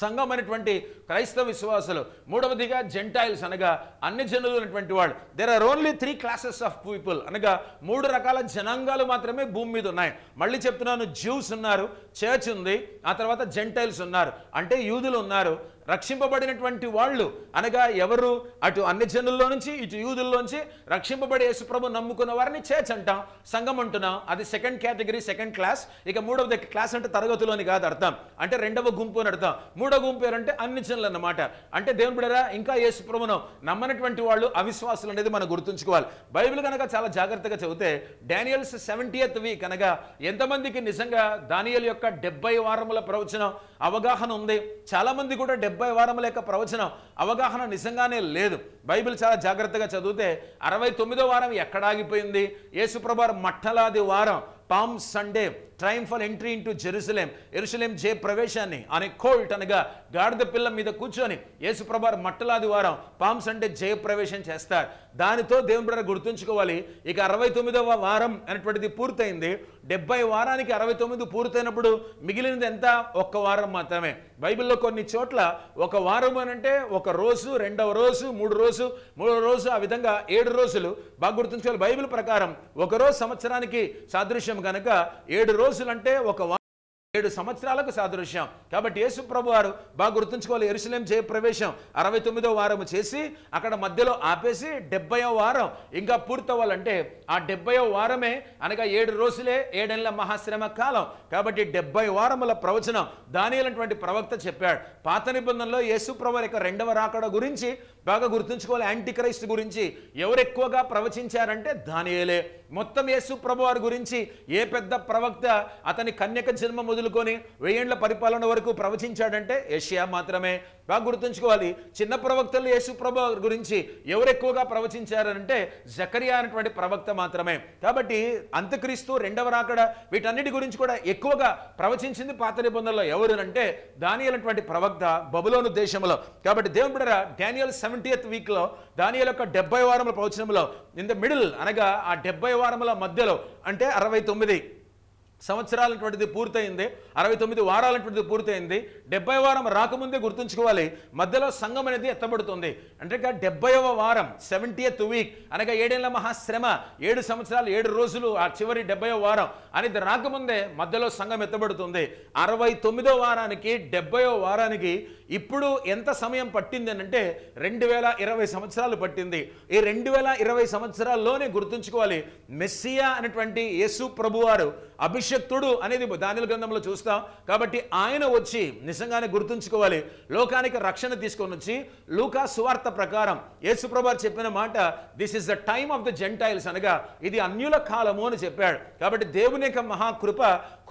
సంఘం అనేటువంటి క్రైస్తవ విశ్వాసులు మూడవదిగా జెంటైల్స్ అనగా అన్ని జనులు అనేటువంటి వాళ్ళు there are only three classes of people అనగా మూడు రకాల జనాంగాలు మాత్రమే భూమి మీద ఉన్నాయి మళ్ళీ చెప్తున్నాను జ్యూస్ ఉన్నారు చర్చ్ ఉంది ఆ తర్వాత జెంటైల్స్ ఉన్నారు అంటే యూదులు ఉన్నారు రక్షింపబడినటువంటి వాళ్ళు అనగా ఎవరు అటు అన్ని జనుల్లో నుంచి ఇటు నుంచి రక్షింపబడి యేసుప్రభు నమ్ముకున్న వారిని చేర్చ్ అంటాం సంఘం అంటున్నాం అది సెకండ్ కేటగిరీ సెకండ్ క్లాస్ ఇక మూడవ క్లాస్ అంటే తరగతిలోని కాదు అర్థం అంటే రెండవ గుంపు అని అర్థం మూడవ గుంపు అంటే అన్ని జనులు అన్నమాట అంటే దేవుని బిడరా ఇంకా యేసుప్రభును నమ్మనటువంటి వాళ్ళు అవిశ్వాసులు అనేది మనం గుర్తుంచుకోవాలి బైబిల్ కనుక చాలా జాగ్రత్తగా చదివితే డానియల్స్ సెవెంటీయత్ వీక్ అనగా ఎంతమందికి నిజంగా దానియల్ యొక్క డెబ్బై వారముల ప్రవచనం అవగాహన ఉంది చాలామంది కూడా డెబ్బై డెబ్బై వారముల యొక్క ప్రవచనం అవగాహన నిజంగానే లేదు బైబిల్ చాలా జాగ్రత్తగా చదివితే అరవై తొమ్మిదో వారం ఆగిపోయింది యేసుప్రభార్ మట్టలాది వారం Palm Sunday triumphal entry into Jerusalem ఎరుసలేం జే ప్రవేశాన్ని అనే కోల్ట్ అనగా గాడిద పిల్ల మీద కూర్చొని యేసుప్రభార్ మట్టలాది వారం పామ్స్ అంటే జయ ప్రవేశం చేస్తారు దానితో దేవుని గుర్తుంచుకోవాలి ఇక అరవై తొమ్మిదవ వారం అనేటువంటిది పూర్తయింది డెబ్బై వారానికి అరవై తొమ్మిది పూర్తయినప్పుడు మిగిలినది ఎంత ఒక్క వారం మాత్రమే బైబిల్లో కొన్ని చోట్ల ఒక వారం అని అంటే ఒక రోజు రెండవ రోజు మూడు రోజు మూడో రోజు ఆ విధంగా ఏడు రోజులు బాగా గుర్తుంచుకోవాలి బైబిల్ ప్రకారం ఒకరోజు సంవత్సరానికి సాదృశ్యం కనుక ఏడు రోజు అంటే ఒక ఏడు సంవత్సరాలకు సాదృశ్యం కాబట్టి ప్రభు వారు బాగా గుర్తుంచుకోవాలి ఎరుసలేం చేయ ప్రవేశం అరవై తొమ్మిదో వారం చేసి అక్కడ మధ్యలో ఆపేసి డెబ్బయో వారం ఇంకా పూర్తవ్వాలంటే ఆ డెబ్బయో వారమే అనగా ఏడు రోజులే ఏడెళ్ళ మహాశ్రమ కాలం కాబట్టి డెబ్బై వారముల ప్రవచనం దాని ప్రవక్త చెప్పాడు పాత నిబంధనలో యేసుప్రభు యొక్క రెండవ రాకడ గురించి బాగా గుర్తుంచుకోవాలి యాంటీ క్రైస్ట్ గురించి ఎవరు ఎక్కువగా ప్రవచించారంటే దానియేలే మొత్తం యేసు ప్రభు వారి గురించి ఏ పెద్ద ప్రవక్త అతని కన్యక జన్మ మొదలుకొని వెయ్యేండ్ల పరిపాలన వరకు ప్రవచించాడంటే ఏషియా మాత్రమే బాగా గుర్తుంచుకోవాలి చిన్న ప్రవక్తలు యేసు ప్రభు గురించి ఎవరు ఎక్కువగా ప్రవచించారంటే జకరియా అనేటువంటి ప్రవక్త మాత్రమే కాబట్టి అంత్యక్రీస్తు రెండవ రాకడ వీటన్నిటి గురించి కూడా ఎక్కువగా ప్రవచించింది పాత నిబంధనలో ఎవరు అంటే దానియలటువంటి ప్రవక్త బబులోను దేశంలో కాబట్టి దేవుడు డానియల్ సెవెంటీఎత్ వీక్లో దాని యొక్క డెబ్బై వారముల ప్రవచనంలో ఇన్ ద మిడిల్ అనగా ఆ డెబ్బై వారముల మధ్యలో అంటే అరవై తొమ్మిది సంవత్సరాలటువంటిది పూర్తయింది అరవై తొమ్మిది వారాలటువంటిది పూర్తయింది డెబ్బై వారం రాకముందే గుర్తుంచుకోవాలి మధ్యలో సంఘం అనేది ఎత్తబడుతుంది అంటే డెబ్బైవ వారం సెవెంటీఎత్ వీక్ అనగా ఏడేళ్ల మహాశ్రమ ఏడు సంవత్సరాలు ఏడు రోజులు ఆ చివరి డెబ్బై వారం అనేది రాకముందే మధ్యలో సంఘం ఎత్తబడుతుంది అరవై తొమ్మిదో వారానికి డెబ్బయో వారానికి ఇప్పుడు ఎంత సమయం పట్టింది అంటే రెండు వేల ఇరవై సంవత్సరాలు పట్టింది ఈ రెండు వేల ఇరవై సంవత్సరాల్లోనే గుర్తుంచుకోవాలి మెస్సియా అనేటువంటి యేసు ప్రభువారు అభిషక్తుడు అనేది దానిల గ్రంథంలో చూస్తాం కాబట్టి ఆయన వచ్చి నిజంగానే గుర్తుంచుకోవాలి లోకానికి రక్షణ తీసుకొని వచ్చి లూకా సువార్త ప్రకారం యేసు ప్రభువారు చెప్పిన మాట this is the time of the Gentiles అనగా ఇది అన్యుల కాలము అని చెప్పాడు కాబట్టి దేవుని యొక్క మహాకృప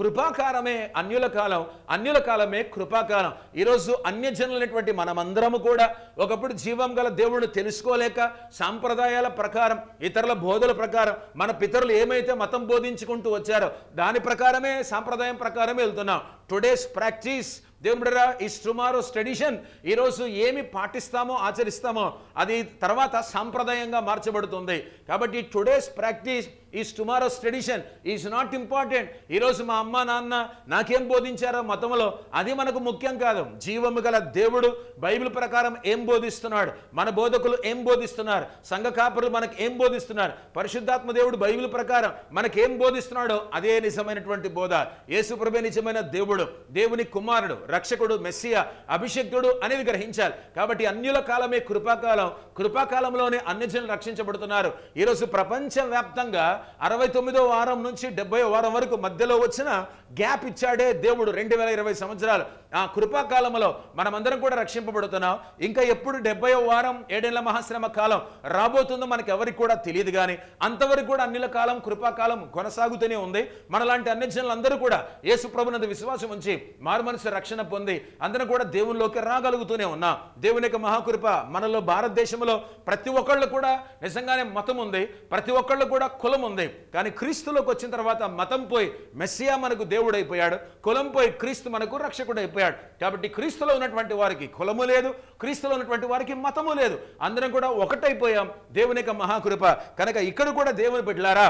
కృపాకారమే అన్యుల కాలం అన్యుల కాలమే కృపాకాలం ఈరోజు అన్య చెందినటువంటి మనమందరము కూడా ఒకప్పుడు జీవం గల దేవుడిని తెలుసుకోలేక సాంప్రదాయాల ప్రకారం ఇతరుల బోధల ప్రకారం మన పితరులు ఏమైతే మతం బోధించుకుంటూ వచ్చారో దాని ప్రకారమే సాంప్రదాయం ప్రకారమే వెళ్తున్నాం టుడేస్ ప్రాక్టీస్ దేవుడరా ఈస్ టుమారో స్ట్రెడిషన్ ఈరోజు ఏమి పాటిస్తామో ఆచరిస్తామో అది తర్వాత సాంప్రదాయంగా మార్చబడుతుంది కాబట్టి today's practice is tomorrow's tradition is not important ఈరోజు మా అమ్మ నాన్న నాకేం బోధించారో మతంలో అది మనకు ముఖ్యం కాదు జీవము గల దేవుడు బైబిల్ ప్రకారం ఏం బోధిస్తున్నాడు మన బోధకులు ఏం బోధిస్తున్నారు సంఘ కాపురులు మనకు ఏం బోధిస్తున్నారు పరిశుద్ధాత్మ దేవుడు బైబిల్ ప్రకారం మనకేం బోధిస్తున్నాడో అదే నిజమైనటువంటి బోధ యేసుప్రభే నిజమైన దేవుడు దేవుని కుమారుడు రక్షకుడు మెస్సియ అభిషక్తుడు అనేది గ్రహించాలి కాబట్టి అన్యుల కాలమే కృపాకాలం కృపాకాలంలోనే అన్యజనులు రక్షించబడుతున్నారు ఈరోజు ప్రపంచవ్యాప్తంగా అరవై తొమ్మిదో వారం నుంచి డెబ్బై వారం వరకు మధ్యలో వచ్చిన గ్యాప్ ఇచ్చాడే దేవుడు రెండు వేల ఇరవై సంవత్సరాలు ఆ కృపాకాలంలో మనమందరం కూడా రక్షింపబడుతున్నాం ఇంకా ఎప్పుడు డెబ్బై వారం ఏడేళ్ల మహాశ్రమ కాలం రాబోతుందో మనకి ఎవరికి కూడా తెలియదు కానీ అంతవరకు కూడా అన్నిల కాలం కృపాకాలం కొనసాగుతూనే ఉంది మనలాంటి అన్ని జనులందరూ కూడా యేసు ప్రభునందు విశ్వాసం ఉంచి మారు మనసు రక్షణ పొంది అందరం కూడా దేవునిలోకి రాగలుగుతూనే ఉన్నాం దేవుని యొక్క మహాకృప మనలో భారతదేశంలో ప్రతి ఒక్కళ్ళు కూడా నిజంగానే మతం ఉంది ప్రతి ఒక్కళ్ళు కూడా కులం ఉంది కానీ క్రీస్తులోకి వచ్చిన తర్వాత మతం పోయి మెస్సియా మనకు దేవుడైపోయాడు కులం పోయి క్రీస్తు మనకు రక్షకుడు అయిపోయాడు కాబట్టి క్రీస్తులో ఉన్నటువంటి వారికి కులము లేదు క్రీస్తులో ఉన్నటువంటి వారికి మతము లేదు అందరం కూడా ఒకటైపోయాం దేవుని యొక్క మహాకృప కనుక ఇక్కడ కూడా దేవుని బిడ్డలారా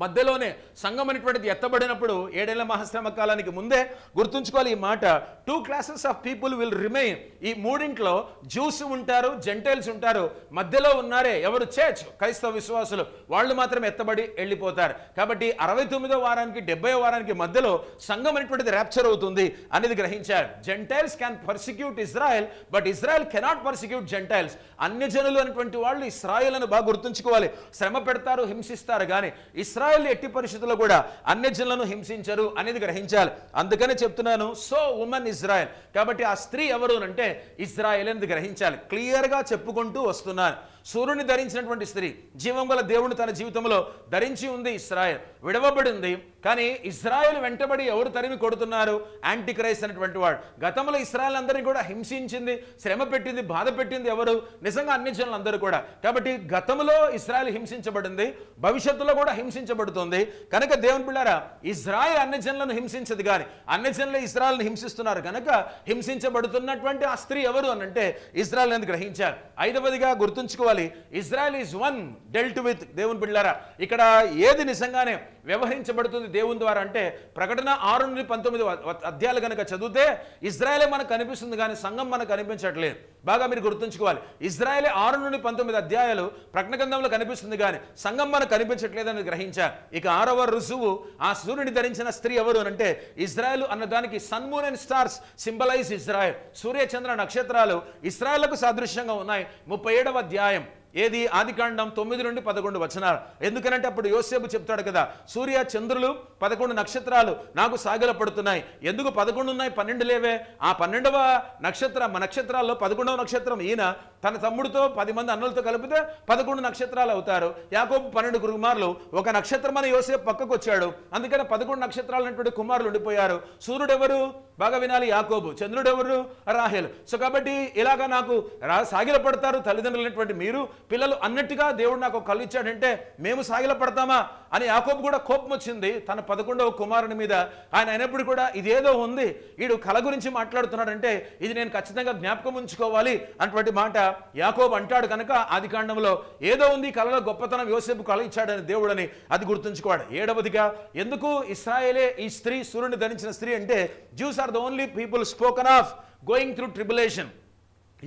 మధ్యలోనే సంఘం అనేటువంటిది ఎత్తబడినప్పుడు ఏడేళ్ల మహాశ్రమ కాలానికి ముందే గుర్తుంచుకోవాలి ఈ మాట two classes of people will remain ఈ మూడింట్లో జ్యూస్ ఉంటారు జెంటైల్స్ ఉంటారు మధ్యలో ఉన్నారే ఎవరు చేచ్ క్రైస్తవ విశ్వాసులు వాళ్ళు మాత్రం ఎత్తబడి వెళ్ళిపోతారు కాబట్టి అరవై తొమ్మిదో వారానికి డెబ్బై వారానికి మధ్యలో సంఘం అనేటువంటిది ర్యాప్చర్ అవుతుంది అనేది గ్రహించారు Gentiles can persecute Israel but Israel cannot persecute Gentiles అన్య జనులు అనేటువంటి వాళ్ళు ఇస్రాయల్ అని బాగా గుర్తుంచుకోవాలి శ్రమ పెడతారు హింసిస్తారు కానీ ఇస్రా ఇస్రాయల్ ఎట్టి పరిస్థితుల్లో కూడా అన్ని జనులను హింసించరు అనేది గ్రహించాలి అందుకనే చెప్తున్నాను సో ఉమెన్ ఇజ్రాయెల్ కాబట్టి ఆ స్త్రీ ఎవరు అంటే ఇజ్రాయెల్ అనేది గ్రహించాలి క్లియర్గా చెప్పుకుంటూ వస్తున్నాను సూర్యుని ధరించినటువంటి స్త్రీ జీవం దేవుని తన జీవితంలో ధరించి ఉంది ఇస్రాయల్ విడవబడింది కానీ ఇజ్రాయెల్ వెంటబడి ఎవరు తరిమి కొడుతున్నారు యాంటీ అనేటువంటి వాడు గతంలో ఇస్రాయల్ అందరినీ కూడా హింసించింది శ్రమ పెట్టింది బాధ పెట్టింది ఎవరు నిజంగా అన్ని జనులందరూ కూడా కాబట్టి గతంలో ఇస్రాయల్ హింసించబడింది భవిష్యత్తులో కూడా హింసించబడుతుంది కనుక దేవుని పిల్లారా ఇజ్రాయెల్ అన్ని జనులను హింసించదు కానీ అన్ని జనులు ఇస్రాయల్ని హింసిస్తున్నారు కనుక హింసించబడుతున్నటువంటి ఆ స్త్రీ ఎవరు అని అంటే ఇజ్రాయల్ అని గ్రహించారు ఐదవదిగా గుర్తుంచుకోవాలి Israel is one dealt with దేవుని పిల్లారా ఇక్కడ ఏది నిజంగానే వ్యవహరించబడుతుంది దేవుని ద్వారా అంటే ప్రకటన ఆరు నుండి పంతొమ్మిది అధ్యాయాలు కనుక చదివితే ఇజ్రాయలే మనకు కనిపిస్తుంది కానీ సంఘం మనకు కనిపించట్లేదు బాగా మీరు గుర్తుంచుకోవాలి ఇజ్రాయలే ఆరు నుండి పంతొమ్మిది అధ్యాయాలు ప్రకటన గ్రంథంలో కనిపిస్తుంది కానీ సంఘం మనకు కనిపించట్లేదని గ్రహించారు ఇక ఆరవ రుజువు ఆ సూర్యుని ధరించిన స్త్రీ ఎవరు అంటే ఇజ్రాయెల్ అన్నదానికి sun moon and stars symbolise Israel సూర్యచంద్ర నక్షత్రాలు ఇస్రాయల్కు సాదృశ్యంగా ఉన్నాయి ముప్పై ఏడవ అధ్యాయం ఏది ఆదికాండం తొమ్మిది నుండి పదకొండు వచనాలు ఎందుకనంటే అప్పుడు యోసేపు చెప్తాడు కదా సూర్య చంద్రులు పదకొండు నక్షత్రాలు నాకు పడుతున్నాయి ఎందుకు పదకొండు ఉన్నాయి పన్నెండు లేవే ఆ పన్నెండవ నక్షత్ర నక్షత్రాల్లో పదకొండవ నక్షత్రం ఈయన తన తమ్ముడితో పది మంది అన్నులతో కలిపితే పదకొండు నక్షత్రాలు అవుతారు యాకోబు పన్నెండు కుమారులు ఒక నక్షత్రం అని యోసేపు పక్కకు వచ్చాడు అందుకని పదకొండు నక్షత్రాలు అనేటువంటి కుమారులు ఉండిపోయారు సూర్యుడు ఎవరు బాగా వినాలి యాకోబు చంద్రుడు ఎవరు రాహేల్ సో కాబట్టి ఇలాగా నాకు రా పడతారు తల్లిదండ్రులు అనేటువంటి మీరు పిల్లలు అన్నట్టుగా దేవుడు నాకు కళ్ళు ఇచ్చాడంటే మేము సాగిల పడతామా అని యాకోబు కూడా కోపం వచ్చింది తన పదకొండవ కుమారుని మీద ఆయన అయినప్పుడు కూడా ఇదేదో ఉంది వీడు కళ గురించి మాట్లాడుతున్నాడంటే ఇది నేను ఖచ్చితంగా జ్ఞాపకం ఉంచుకోవాలి అటువంటి మాట యాకోబు అంటాడు కనుక ఆది కాండంలో ఏదో ఉంది కళలో గొప్పతనం యోసేపు కళ ఇచ్చాడని దేవుడని అది గుర్తుంచుకోవాడు ఏడవదిగా ఎందుకు ఇస్రాయేలే ఈ స్త్రీ సూర్యుని ధరించిన స్త్రీ అంటే Jews are the only people spoken of going through tribulation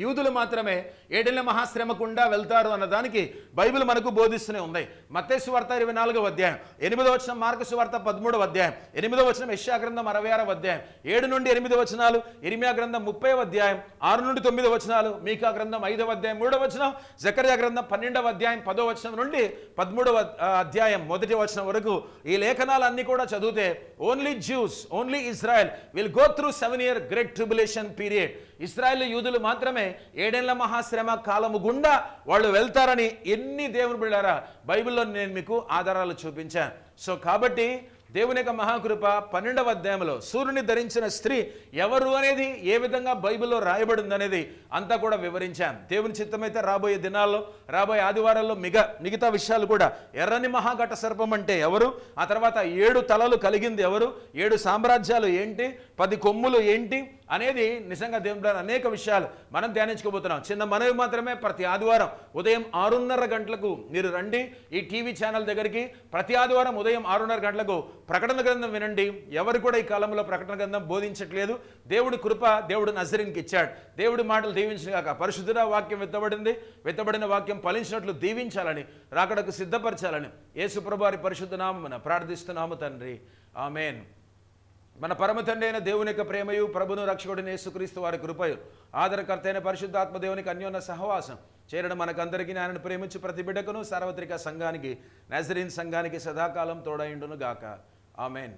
యూదులు మాత్రమే ఏడేళ్ల మహాశ్రమకుండా వెళ్తారు అన్నదానికి బైబిల్ మనకు బోధిస్తూనే ఉంది మత్స్సు వార్త ఇరవై నాలుగవ అధ్యాయం ఎనిమిదవ వచ్చిన మార్కసు వార్త పదమూడవ అధ్యాయం ఎనిమిదవ వచ్చిన యశ్యా గ్రంథం అరవై ఆరవ అధ్యాయం ఏడు నుండి ఎనిమిది వచనాలు ఇరిమియా గ్రంథం ముప్పై అధ్యాయం ఆరు నుండి తొమ్మిది వచనాలు మీకా గ్రంథం ఐదవ అధ్యాయం మూడవ వచనం జకర్యా గ్రంథం పన్నెండవ అధ్యాయం పదో వచనం నుండి పదమూడవ అధ్యాయం మొదటి వచనం వరకు ఈ లేఖనాలన్నీ కూడా చదివితే only Jews only Israel will go through seven year great tribulation period Israel యూదులు మాత్రమే ఏడేళ్ల మహాశ్రమ కాలము గుండా వాళ్ళు వెళ్తారని ఎన్ని దేవుని బిళ్ళారా బైబిల్లో నేను మీకు ఆధారాలు చూపించాను సో కాబట్టి దేవుని యొక్క మహాకృప పన్నెండవ అధ్యాయంలో సూర్యుని ధరించిన స్త్రీ ఎవరు అనేది ఏ విధంగా బైబిల్లో రాయబడింది అనేది అంతా కూడా వివరించాం దేవుని చిత్తమైతే రాబోయే దినాల్లో రాబోయే ఆదివారాల్లో మిగ మిగతా విషయాలు కూడా ఎర్రని మహాఘట సర్పం అంటే ఎవరు ఆ తర్వాత ఏడు తలలు కలిగింది ఎవరు ఏడు సామ్రాజ్యాలు ఏంటి పది కొమ్ములు ఏంటి అనేది నిజంగా దేవుడు అనేక విషయాలు మనం ధ్యానించుకోబోతున్నాం చిన్న మనవి మాత్రమే ప్రతి ఆదివారం ఉదయం ఆరున్నర గంటలకు మీరు రండి ఈ టీవీ ఛానల్ దగ్గరికి ప్రతి ఆదివారం ఉదయం ఆరున్నర గంటలకు ప్రకటన గ్రంథం వినండి ఎవరు కూడా ఈ కాలంలో ప్రకటన గ్రంథం బోధించట్లేదు దేవుడి కృప దేవుడు నజరింగ్కి ఇచ్చాడు దేవుడి మాటలు కాక పరిశుద్ధుల వాక్యం విత్తబడింది విత్తబడిన వాక్యం ఫలించినట్లు దీవించాలని రాకడకు సిద్ధపరచాలని యేసుప్రభారి పరిశుద్ధనామన ప్రార్థిస్తున్నాము తండ్రి ఆమెన్ మన పరమతండైన అయిన దేవుని యొక్క ప్రేమయు ప్రభును రక్షకుడిని యేసుక్రీస్తు వారి కృపయు ఆదరకర్త అయిన పరిశుద్ధాత్మ దేవునికి అన్యోన్య సహవాసం చేరడం మనకందరికీ ఆయనను ప్రేమించి ప్రతి బిడ్డకును సార్వత్రిక సంఘానికి నజరీన్ సంఘానికి సదాకాలం తోడైండును గాక ఆమెన్